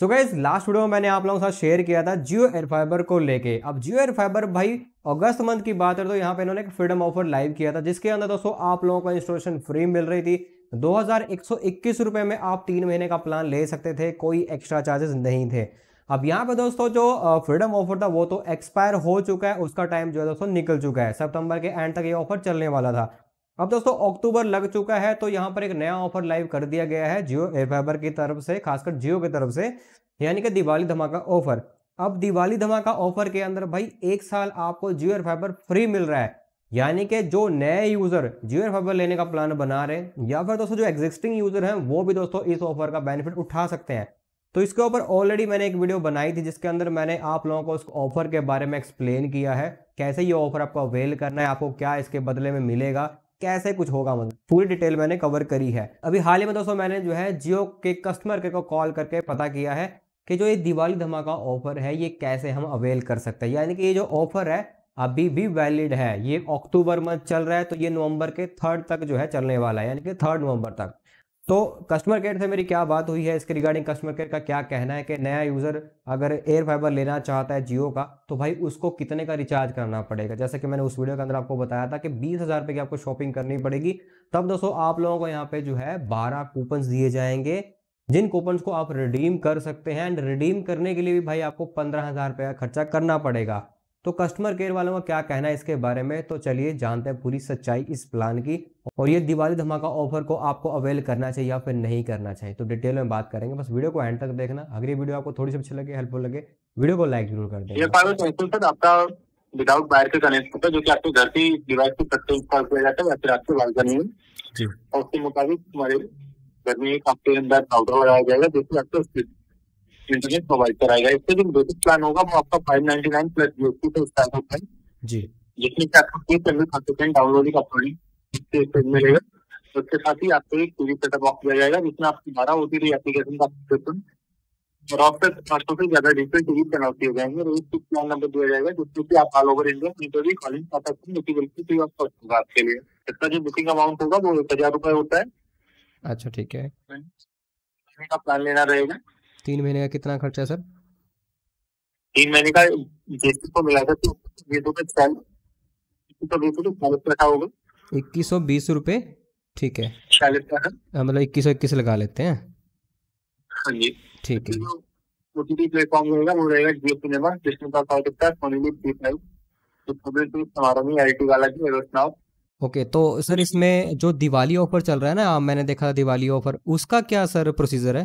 So guys last video में मैंने आप लोगों के साथ शेयर किया था जियो एयर फाइबर को लेके अब जियो एयर फाइबर भाई अगस्त मंथ की बात है तो यहाँ पे इन्होंने एक फ्रीडम ऑफर लाइव किया था जिसके अंदर दोस्तों आप लोगों को इंस्टॉलेशन फ्री मिल रही थी दो हज़ार में आप तीन महीने का प्लान ले सकते थे कोई एक्स्ट्रा चार्जेस नहीं थे अब यहाँ पे दोस्तों जो फ्रीडम ऑफर था वो तो एक्सपायर हो चुका है उसका टाइम जो है दोस्तों निकल चुका है सितंबर के एंड तक ये ऑफर चलने वाला था अब दोस्तों अक्टूबर लग चुका है तो यहाँ पर एक नया ऑफर लाइव कर दिया गया है जियो फाइबर की तरफ से खासकर जियो की तरफ से यानी कि दिवाली धमाका ऑफर अब दिवाली धमाका ऑफर के अंदर भाई एक साल आपको जियो फाइबर फ्री मिल रहा है यानी कि जो नए यूजर जियो फाइबर लेने का प्लान बना रहे हैं या फिर दोस्तों जो एग्जिस्टिंग यूजर हैं वो भी दोस्तों इस ऑफर का बेनिफिट उठा सकते हैं तो इसके ऊपर ऑलरेडी मैंने एक वीडियो बनाई थी जिसके अंदर मैंने आप लोगों को उस ऑफर के बारे में एक्सप्लेन किया है कैसे ये ऑफर आपको अवेल करना है आपको क्या इसके बदले में मिलेगा कैसे कुछ होगा मतलब पूरी डिटेल मैंने कवर करी है अभी हाल ही में दोस्तों मैंने जो है जियो के कस्टमर केयर को कॉल करके पता किया है कि जो ये दिवाली धमाका ऑफर है ये कैसे हम अवेल कर सकते हैं यानी कि ये जो ऑफर है अभी भी वैलिड है ये अक्टूबर मंथ चल रहा है तो ये नवंबर के थर्ड तक जो है चलने वाला है यानी कि थर्ड नवंबर तक तो कस्टमर केयर से मेरी क्या बात हुई है इसके रिगार्डिंग कस्टमर केयर का क्या कहना है कि नया यूज़र अगर एयर फाइबर लेना चाहता है जियो का तो भाई उसको कितने का रिचार्ज करना पड़ेगा जैसे कि मैंने उस वीडियो के अंदर आपको बताया था कि बीस हज़ार रुपये की आपको शॉपिंग करनी पड़ेगी तब दोस्तों आप लोगों को यहाँ पे जो है बारह कूपन्स दिए जाएंगे जिन कूपन्स को आप रिडीम कर सकते हैं एंड रिडीम करने के लिए भी भाई आपको पंद्रह हज़ार रुपया खर्चा करना पड़ेगा तो कस्टमर केयर वालों का क्या कहना है इसके बारे में तो चलिए जानते हैं पूरी सच्चाई इस प्लान की और ये दिवाली धमाका ऑफर को आपको अवेल करना चाहिए या फिर नहीं करना चाहिए तो डिटेल में बात करेंगे बस वीडियो को एंड तक देखना अगर ये वीडियो आपको थोड़ी सी अच्छी लगे हेल्पफुल लगे वीडियो को लाइक जरूर कर देखिए विदाउट बायर के कनेक्ट होता है जो कि आपके घर की डिवाइस को कट इंस्टॉल किया जाता है या फिर आपके बालकनी में और उसके मुताबिक हमारे घर में एक हफ्ते के अंदर राउटर लगाया जाएगा जो कि आपको इंटरनेट प्रोवाइड कराएगा इसका जो बेसिक प्लान होगा वो आपका five ninety nine plus GST से स्टार्ट होता है जी जिसमें कि आपको पेमेंट खाते कंसिस्टेंट डाउनलोडिंग अपलोडिंग मिलेगा उसके साथ ही आपको एक टीवी सेटअप बॉक्स दिया जाएगा जिसमें आपकी बारह होती रही एप्लीकेशन का सब्सक्रिप्शन और आपसे पांचों से ज्यादा डिजिटल टीवी बनाती हो जाएंगे और एक प्लान नंबर दिया जाएगा जिसमें कि आप ऑल ओवर इंडिया कहीं भी कॉलिंग कर सकते हैं बिल्कुल फ्री ऑफ कॉस्ट होगा आपके लिए इसका जो बुकिंग अमाउंट होगा वो एक हजार रुपए होता है अच्छा ठीक है का प्लान लेना रहेगा तीन महीने का कितना खर्चा सर तीन महीने का जेसी को मिला था तो, तो इक्कीस सौ बीस रूपए ठीक है हाँ, मतलब इक्कीस सौ इक्कीस लगा लेते हैं हाँ ठीक है तो ओके तो सर इसमें जो दिवाली ऑफर चल रहा है ना मैंने देखा दिवाली ऑफर उसका क्या सर प्रोसीजर है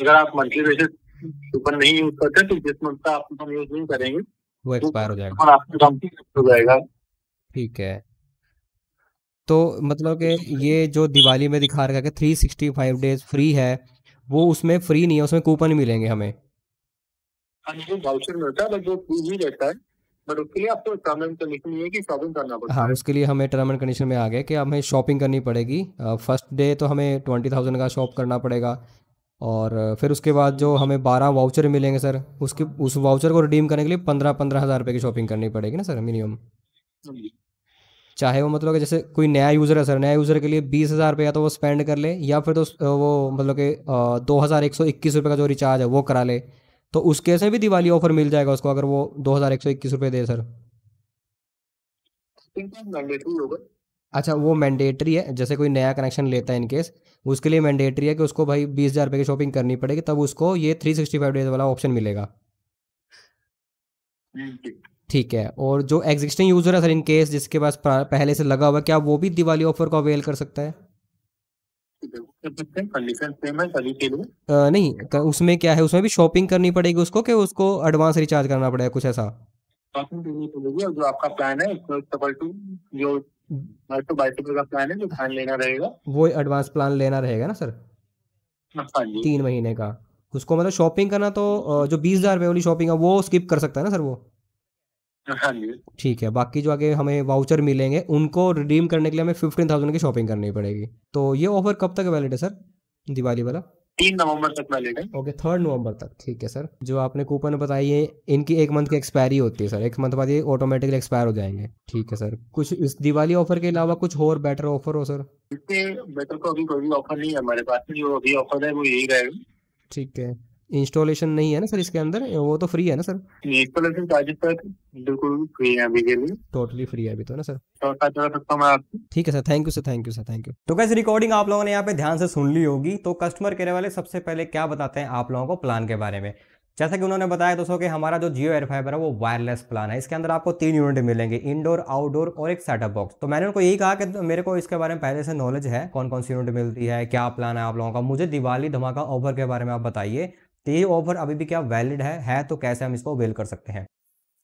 अगर आप मंथली बेसिस कूपन नहीं यूज करते तो जिस मंथ का आप कूपन यूज नहीं करेंगे वो एक्सपायर हो जाएगा और आपका कंप्लीट हो जाएगा ठीक है तो मतलब कि ये जो दिवाली में दिखा रहा है कि three sixty five days free है वो उसमें फ्री नहीं है उसमें कूपन मिलेंगे हमें हाँ जी वाउचर मिलता है बट वो फ्री ही रहता है बट उसके लिए आपको टर्म एंड कंडीशन ये है शॉपिंग करना पड़ता हाँ उसके लिए हमें टर्म एंड कंडीशन में आ गए कि हमें शॉपिंग करनी पड़ेगी फर्स्ट डे तो हमें ट्वेंटी थाउजेंड का शॉप करना पड़ेगा और फिर उसके बाद जो हमें बारह वाउचर मिलेंगे सर उसके उस वाउचर को रिडीम करने के लिए पंद्रह पंद्रह हज़ार रुपये की शॉपिंग करनी पड़ेगी ना सर मिनिमम चाहे वो मतलब जैसे कोई नया यूज़र है सर नया यूज़र के लिए बीस हज़ार रुपये या तो वो स्पेंड कर ले या फिर तो वो मतलब कि दो हज़ार एक सौ इक्कीस रुपये का जो रिचार्ज है वो करा ले तो उसके से भी दिवाली ऑफर मिल जाएगा उसको अगर वो दो हज़ार एक सौ इक्कीस रुपये दे सर अच्छा वो मैंडेटरी है जैसे कोई नया कनेक्शन लेता है इनकेस उसके लिए मैंडेटरी है कि उसको भाई बीस हज़ार रुपये की शॉपिंग करनी पड़ेगी तब उसको ये थ्री सिक्सटी फाइव डेज वाला ऑप्शन मिलेगा हम्म, ठीक है और जो एग्जिस्टिंग यूज़र है सर इन केस जिसके पास पहले से लगा हुआ है क्या वो भी दिवाली ऑफर को अवेल कर सकता है आ, नहीं उसमें क्या है उसमें भी शॉपिंग करनी पड़ेगी उसको कि उसको एडवांस रिचार्ज करना पड़ेगा कुछ ऐसा जो आपका प्लान है तो तो वो एडवांस प्लान लेना रहेगा ना सर हाँ तीन महीने का उसको मतलब शॉपिंग करना तो जो बीस हजार रुपए वाली शॉपिंग है वो स्किप कर सकता है ना सर वो हाँ ठीक है बाकी जो आगे हमें वाउचर मिलेंगे उनको रिडीम करने के लिए हमें फिफ्टीन थाउजेंड की शॉपिंग करनी पड़ेगी तो ये ऑफर कब तक वैलिड है सर दिवाली वाला तीन नवंबर तक वैलिड है ओके थर्ड नवंबर तक ठीक है सर जो आपने कूपन बताई है इनकी एक मंथ की एक्सपायरी होती है सर एक मंथ बाद ये ऑटोमेटिकली एक्सपायर हो जाएंगे ठीक है सर कुछ इस दिवाली ऑफर के अलावा कुछ और बेटर ऑफर हो सर इससे बेटर तो अभी कोई भी ऑफर नहीं है हमारे पास जो अभी ऑफर है वो यही रहेगा ठीक है इंस्टॉलेशन नहीं है ना सर इसके अंदर अच्छा। वो तो फ्री है ना सर इंस्टॉलेशन चार्जेस पर बिल्कुल फ्री है अभी के लिए टोटली फ्री है अभी तो ना सर तो ठीक है sir thank you sir thank you sir thank you तो कैसे रिकॉर्डिंग आप लोगों ने यहाँ पे ध्यान से सुन ली होगी तो कस्टमर केयर वाले सबसे पहले क्या बताते हैं आप लोगों को प्लान के बारे में जैसा कि उन्होंने बताया दोस्तों कि हमारा जो जियो एयर फाइबर है वो वायरलेस प्लान है इसके अंदर आपको तीन यूनिट मिलेंगे इंडोर आउटडोर और एक सेटअप बॉक्स तो मैंने उनको यही कहा कि तो मेरे को इसके बारे में पहले से नॉलेज है कौन कौन सी यूनिट मिलती है क्या प्लान है आप लोगों का मुझे दिवाली धमाका ऑफर के बारे में आप बताइए तो ये ऑफर अभी भी क्या वैलिड है है तो कैसे हम इसको अवेल कर सकते हैं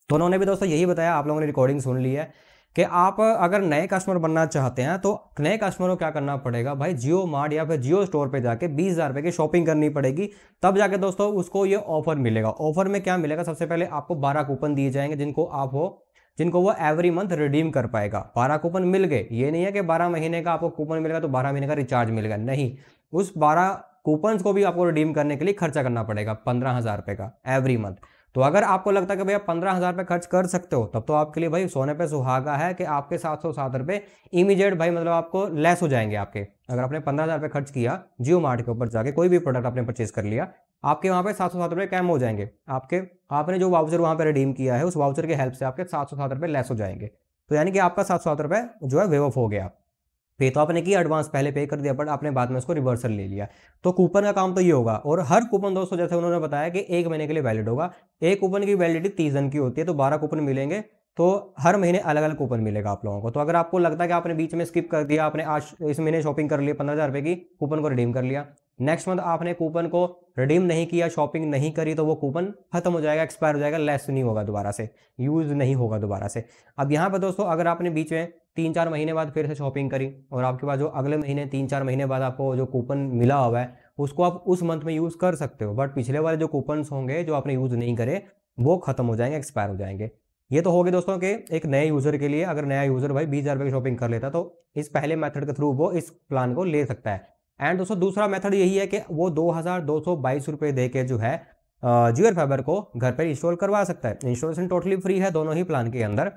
तो उन्होंने भी दोस्तों यही बताया आप लोगों ने रिकॉर्डिंग सुन ली है कि आप अगर नए कस्टमर बनना चाहते हैं तो नए कस्टमर को क्या करना पड़ेगा भाई जियो मार्ट या फिर जियो स्टोर पे जाके बीस हज़ार रुपये की शॉपिंग करनी पड़ेगी तब जाके दोस्तों उसको ये ऑफर मिलेगा ऑफर में क्या मिलेगा सबसे पहले आपको बारह कूपन दिए जाएंगे जिनको आप हो जिनको वो एवरी मंथ रिडीम कर पाएगा बारह कूपन मिल गए ये नहीं है कि बारह महीने का आपको कूपन मिलेगा तो बारह महीने का रिचार्ज मिलेगा नहीं उस बारह कूपन्स को भी आपको रिडीम करने के लिए खर्चा करना पड़ेगा पंद्रह हज़ार रुपये का एवरी मंथ तो अगर आपको लगता है कि भैया पंद्रह हज़ार रुपये खर्च कर सकते हो तब तो आपके लिए भाई सोने पे सुहागा है कि आपके सात सौ सात रुपये इमीजिएट भाई मतलब आपको लेस हो जाएंगे आपके अगर आपने पंद्रह हज़ार रुपये खर्च किया जियो मार्ट के ऊपर जाके कोई भी प्रोडक्ट आपने परचेज कर लिया आपके वहाँ पे सात सौ सात रुपये कैम हो जाएंगे आपके आपने जो वाउचर वहाँ पर रिडीम किया है उस वाउचर के हेल्प से आपके सात सौ सात रुपये लेस हो जाएंगे तो यानी कि आपका सात सौ सात रुपये जो है वेव ऑफ हो गया पे तो आपने की एडवांस पहले पे कर दिया बट आपने बाद में उसको रिवर्सल ले लिया तो कूपन का काम तो ये होगा और हर कूपन दोस्तों जैसे उन्होंने बताया कि एक महीने के लिए वैलिड होगा एक कूपन की वैलिडिटी तीस दिन की होती है तो बारह कूपन मिलेंगे तो हर महीने अलग अलग कूपन मिलेगा आप लोगों को तो अगर आपको लगता है कि आपने बीच में स्किप कर दिया आपने आज इस महीने शॉपिंग कर लिया पंद्रह हज़ार रुपये की कूपन को रिडीम कर लिया नेक्स्ट मंथ आपने कूपन को रिडीम नहीं किया शॉपिंग नहीं करी तो वो कूपन खत्म हो जाएगा एक्सपायर हो जाएगा लेस नहीं होगा दोबारा से यूज़ नहीं होगा दोबारा से अब यहाँ पर दोस्तों अगर आपने बीच में तीन चार महीने बाद फिर से शॉपिंग करी और आपके पास जो अगले महीने तीन चार महीने बाद आपको जो कूपन मिला हुआ है उसको आप उस मंथ में यूज़ कर सकते हो बट पिछले वाले जो कूपन्स होंगे जो आपने यूज़ नहीं करे वो खत्म हो जाएंगे एक्सपायर हो जाएंगे ये तो हो गए दोस्तों के एक नए यूज़र के लिए अगर नया यूज़र भाई बीस हज़ार की शॉपिंग कर लेता तो इस पहले मेथड के थ्रू वो इस प्लान को ले सकता है एंड दोस्तों दूसरा मेथड यही है कि वो दो हज़ार दो सौ बाईस दे के जो है जियर फाइबर को घर पर इंस्टॉल करवा सकता है इंस्टॉलेशन टोटली फ्री है दोनों ही प्लान के अंदर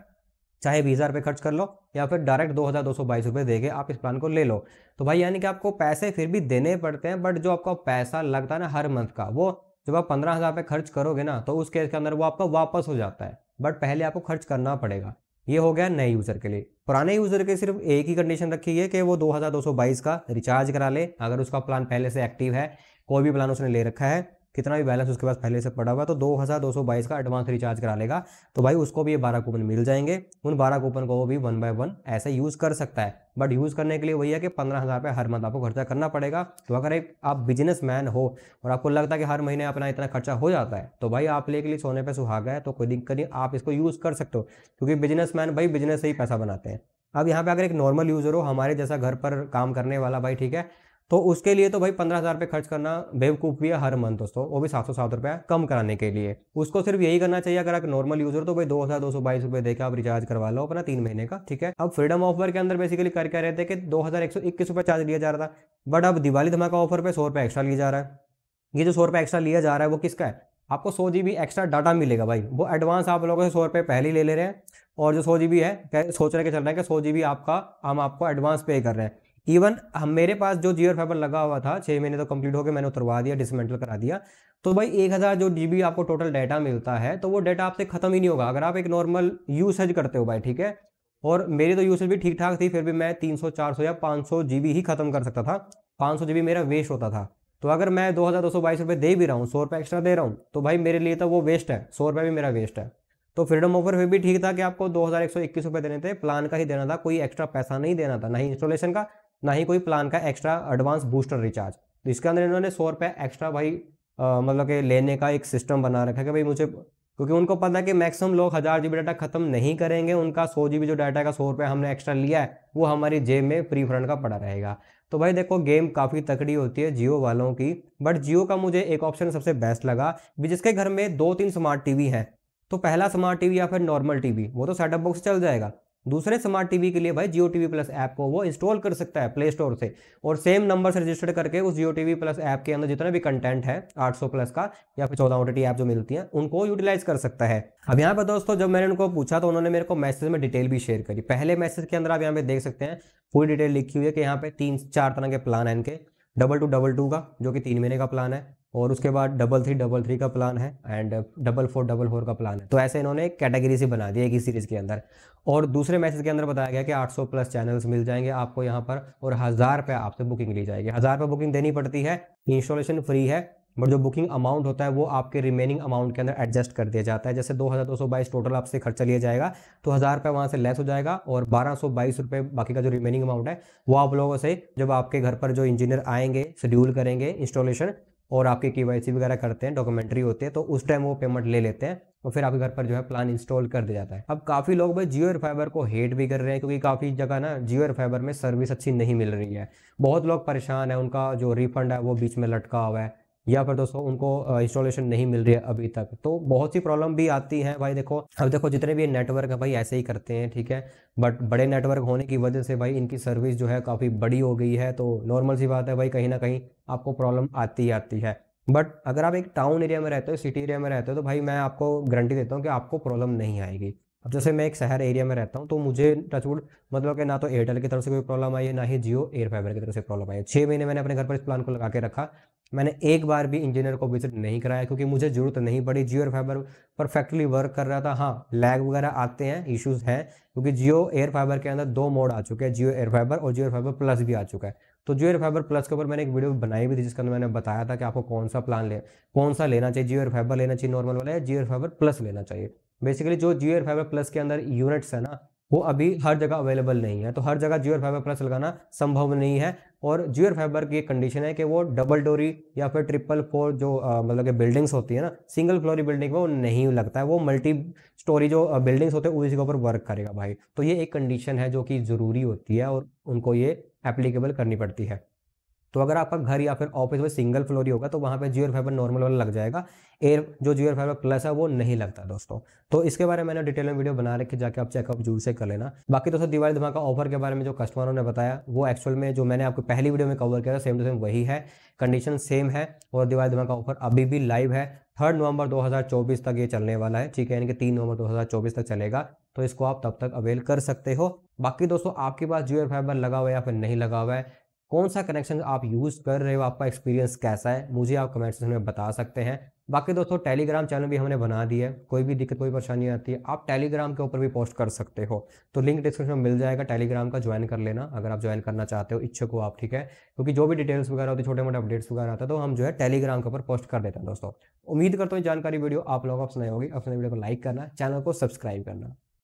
चाहे बीस हज़ार खर्च कर लो या फिर डायरेक्ट दो हज़ार दो सौ बाईस रुपये देके आप इस प्लान को ले लो तो भाई यानी कि आपको पैसे फिर भी देने पड़ते हैं बट जो आपका पैसा लगता है ना हर मंथ का वो जब आप पंद्रह हज़ार रुपये खर्च करोगे ना तो उस केस के अंदर वो आपका वापस हो जाता है बट पहले आपको खर्च करना पड़ेगा ये हो गया नए यूज़र के लिए पुराने यूज़र के सिर्फ एक ही कंडीशन रखी है कि वो दो का रिचार्ज करा ले अगर उसका प्लान पहले से एक्टिव है कोई भी प्लान उसने ले रखा है कितना भी बैलेंस उसके पास पहले से पड़ा हुआ तो दो हज़ार दो सौ बाईस का एडवांस रिचार्ज करा लेगा तो भाई उसको भी ये बारह कूपन मिल जाएंगे उन बारह कूपन को वो भी वन बाय वन ऐसे यूज़ कर सकता है बट यूज़ करने के लिए वही है कि पंद्रह हज़ार रुपये हर मंथ आपको खर्चा करना पड़ेगा तो अगर एक आप बिजनेस मैन हो और आपको लगता है कि हर महीने अपना इतना खर्चा हो जाता है तो भाई आप लेके लिए सोने पर सुहागा है तो कोई दिक्कत नहीं आप इसको यूज़ कर सकते हो क्योंकि बिजनेस मैन भाई बिजनेस से ही पैसा बनाते हैं अब यहाँ पे अगर एक नॉर्मल यूज़र हो हमारे जैसा घर पर काम करने वाला भाई ठीक है तो उसके लिए तो भाई पंद्रह हज़ार रुपये खर्च करना बेवकूफ़ भी है हर मंथ दोस्तों वो भी सात सौ सात रुपये कम कराने के लिए उसको सिर्फ यही करना चाहिए अगर आप नॉर्मल यूजर तो भाई दो हज़ार दो सौ बाईस रुपये देकर आप रिचार्ज करवा लो अपना तीन महीने का ठीक है अब फ्रीडम ऑफर के अंदर बेसिकली कर क्या रहे थे कि दो हज़ार एक सौ इक्कीस रुपये चार्ज लिया जा रहा था बट अब दिवाली धमाका ऑफर पर सौ रुपये एक्स्ट्रा लिया जा रहा है ये जो सौ रुपये एक्स्ट्रा लिया जा रहा है वो किसका है आपको सौ जी बी एक्स्ट्रा डाटा मिलेगा भाई वो एडवांस आप लोगों से सौ रुपये पहले ही ले ले रहे हैं और जो सौ जी बी है सोच रहे के चल रहे हैं कि सौ जी बी आपका हम आपको एडवांस पे कर रहे हैं इवन हम मेरे पास जो जियो फाइबर लगा हुआ था छः महीने तो कंप्लीट हो गए मैंने उतरवा दिया डिसमेंटल करा दिया तो भाई एक हज़ार जो जी आपको टोटल डाटा मिलता है तो वो डाटा आपसे खत्म ही नहीं होगा अगर आप एक नॉर्मल यूसेज करते हो भाई ठीक है और मेरी तो यूसेज भी ठीक ठाक थी फिर भी मैं 300 400 या 500 जीबी ही खत्म कर सकता था 500 जीबी मेरा वेस्ट होता था तो अगर मैं दो हज़ार दो सौ बाईस रुपये दे भी रहा हूँ सौ रुपये एक्स्ट्रा दे रहा हूँ तो भाई मेरे लिए तो वो वेस्ट है सौ रुपये भी मेरा वेस्ट है तो फ्रीडम ऑफर फिर भी ठीक था कि आपको दो हज़ार एक सौ इक्कीस रुपये देने थे प्लान का ही देना था कोई एक्स्ट्रा पैसा नहीं देना था ना ही इंस्टॉलेशन का ना ही कोई प्लान का एक्स्ट्रा एडवांस बूस्टर रिचार्ज तो इसके अंदर इन्होंने सौ रुपये एक्स्ट्रा भाई मतलब कि लेने का एक सिस्टम बना रखा है कि भाई मुझे क्योंकि उनको पता है कि मैक्सिमम लोग हज़ार जी डाटा खत्म नहीं करेंगे उनका सौ जी जो डाटा का सौ रुपये हमने एक्स्ट्रा लिया है वो हमारी जेब में प्री फ्रंट का पड़ा रहेगा तो भाई देखो गेम काफ़ी तकड़ी होती है जियो वालों की बट जियो का मुझे एक ऑप्शन सबसे बेस्ट लगा भी जिसके घर में दो तीन स्मार्ट टीवी हैं तो पहला स्मार्ट टीवी या फिर नॉर्मल टीवी वो तो सेटअप बॉक्स चल जाएगा दूसरे स्मार्ट टीवी के लिए भाई जियो टीवी प्लस ऐप को वो इंस्टॉल कर सकता है प्ले स्टोर से और सेम नंबर से रजिस्टर करके उस जियो टीवी प्लस ऐप के अंदर जितना भी कंटेंट है 800 प्लस का या फिर चौदह ओ ऐप जो मिलती हैं उनको यूटिलाइज कर सकता है अब यहाँ पर दोस्तों जब मैंने उनको पूछा तो उन्होंने मेरे को मैसेज में डिटेल भी शेयर करी पहले मैसेज के अंदर आप यहाँ पे देख सकते हैं पूरी डिटेल लिखी हुई है कि यहाँ पे तीन चार तरह के प्लान है इनके डबल टू डबल टू का जो कि तीन महीने का प्लान है और उसके बाद डबल थ्री डबल थ्री का प्लान है and double four double four का प्लान है तो ऐसे इन्होंने एक कैटेगरी से बना दिया एक ही सीरीज़ के अंदर और दूसरे मैसेज के अंदर बताया गया कि 800 प्लस चैनल्स मिल जाएंगे आपको यहाँ पर और हज़ार रुपये आपसे बुकिंग ली जाएगी हज़ार रुपये बुकिंग देनी पड़ती है इंस्टॉलेशन फ्री है बट जो बुकिंग अमाउंट होता है वो आपके रिमेनिंग अमाउंट के अंदर एडजस्ट कर दिया जाता है जैसे दो हज़ार दो सौ बाईस टोटल आपसे खर्चा लिया जाएगा तो हज़ार रुपये वहाँ से लेस हो जाएगा और बारह सौ बाईस रुपये बाकी का जो रिमेनिंग अमाउंट है वो आप लोगों से जब आपके घर पर जो इंजीनियर आएंगे शेड्यूल करेंगे इंस्टॉलेशन और आपके के वगैरह करते हैं डॉक्यूमेंट्री होते हैं तो उस टाइम वो पेमेंट ले लेते हैं और फिर आपके घर पर जो है प्लान इंस्टॉल कर दिया जाता है अब काफ़ी लोग भाई जियो फाइबर को हेट भी कर रहे हैं क्योंकि काफ़ी जगह ना जियो फाइबर में सर्विस अच्छी नहीं मिल रही है बहुत लोग परेशान है उनका जो रिफंड है वो बीच में लटका हुआ है या फिर दोस्तों उनको इंस्टॉलेशन नहीं मिल रही है अभी तक तो बहुत सी प्रॉब्लम भी आती है भाई देखो अब देखो जितने भी नेटवर्क है भाई ऐसे ही करते हैं ठीक है बट बड़े नेटवर्क होने की वजह से भाई इनकी सर्विस जो है काफ़ी बड़ी हो गई है तो नॉर्मल सी बात है भाई कहीं ना कहीं आपको प्रॉब्लम आती ही आती है बट अगर आप एक टाउन एरिया में रहते हो सिटी एरिया में रहते हो तो भाई मैं आपको गारंटी देता हूँ कि आपको प्रॉब्लम नहीं आएगी अब जैसे मैं एक शहर एरिया में रहता हूँ तो मुझे टचवुड मतलब कि ना तो एयरटेल की तरफ से कोई प्रॉब्लम आई है ना ही जियो एयर फाइबर की तरफ से प्रॉब्लम आई है छः महीने मैंने अपने घर पर इस प्लान को लगा के रखा मैंने एक बार भी इंजीनियर को विजिट नहीं कराया क्योंकि मुझे ज़रूरत नहीं पड़ी जियो फाइबर परफेक्टली वर्क कर रहा था हाँ लैग वगैरह आते हैं इश्यूज हैं क्योंकि जियो एयर फाइबर के अंदर दो मोड आ चुके हैं जियो एयर फाइबर और जियो फाइबर प्लस भी आ चुका है तो जियो एयर फाइबर प्लस के ऊपर मैंने एक वीडियो बनाई भी थी जिसके अंदर मैंने बताया था कि आपको कौन सा प्लान ले कौन सा लेना चाहिए जियो एयर फाइबर लेना चाहिए नॉर्मल वाला या जियो एयर फाइबर प्लस लेना चाहिए बेसिकली जो जियो एयर फाइबर प्लस के अंदर यूनिट्स है ना वो अभी हर जगह अवेलेबल नहीं है तो हर जगह जियोर फाइबर प्लस लगाना संभव नहीं है और जियर फाइबर की कंडीशन है कि वो डबल डोरी या फिर ट्रिपल फोर जो मतलब कि बिल्डिंग्स होती है ना सिंगल फ्लोरी बिल्डिंग में वो नहीं लगता है वो मल्टी स्टोरी जो बिल्डिंग्स होते हैं उसी के ऊपर वर्क करेगा भाई तो ये एक कंडीशन है जो कि ज़रूरी होती है और उनको ये एप्लीकेबल करनी पड़ती है तो अगर आपका घर या फिर ऑफिस में सिंगल फ्लोर ही होगा तो वहाँ पे जियो फाइबर नॉर्मल वाला लग जाएगा एयर जो जियो फाइबर प्लस है वो नहीं लगता दोस्तों तो इसके बारे में मैंने डिटेल में वीडियो बना रखी जाके आप चेकअप जरूर से कर लेना बाकी दोस्तों दिवाली धमाका ऑफर के बारे में जो कस्टमरों ने बताया वो एक्चुअल में जो मैंने आपको पहली वीडियो में कवर किया था सेम टू सेम वही है कंडीशन सेम है और दिवाली धमाका ऑफर अभी भी लाइव है थर्ड नवंबर 2024 तक ये चलने वाला है ठीक है यानी कि तीन नवंबर 2024 तक चलेगा तो इसको आप तब तक अवेल कर सकते हो बाकी दोस्तों आपके पास जियो फाइबर लगा हुआ है या फिर नहीं लगा हुआ है कौन सा कनेक्शन आप यूज़ कर रहे हो आपका एक्सपीरियंस कैसा है मुझे आप कमेंट सेक्शन में बता सकते हैं बाकी दोस्तों टेलीग्राम चैनल भी हमने बना दिया है कोई भी दिक्कत कोई परेशानी आती है आप टेलीग्राम के ऊपर भी पोस्ट कर सकते हो तो लिंक डिस्क्रिप्शन में मिल जाएगा टेलीग्राम का ज्वाइन कर लेना अगर आप ज्वाइन करना चाहते हो इच्छुक हो आप ठीक है क्योंकि जो भी डिटेल्स वगैरह होती है छोटे मोटे अपडेट्स वगैरह आता है तो हम जो है टेलीग्राम के ऊपर पोस्ट कर देते हैं दोस्तों उम्मीद करता हूँ जानकारी वीडियो आप लोगों को पसंद होगी अपने वीडियो को लाइक करना चैनल को सब्सक्राइब करना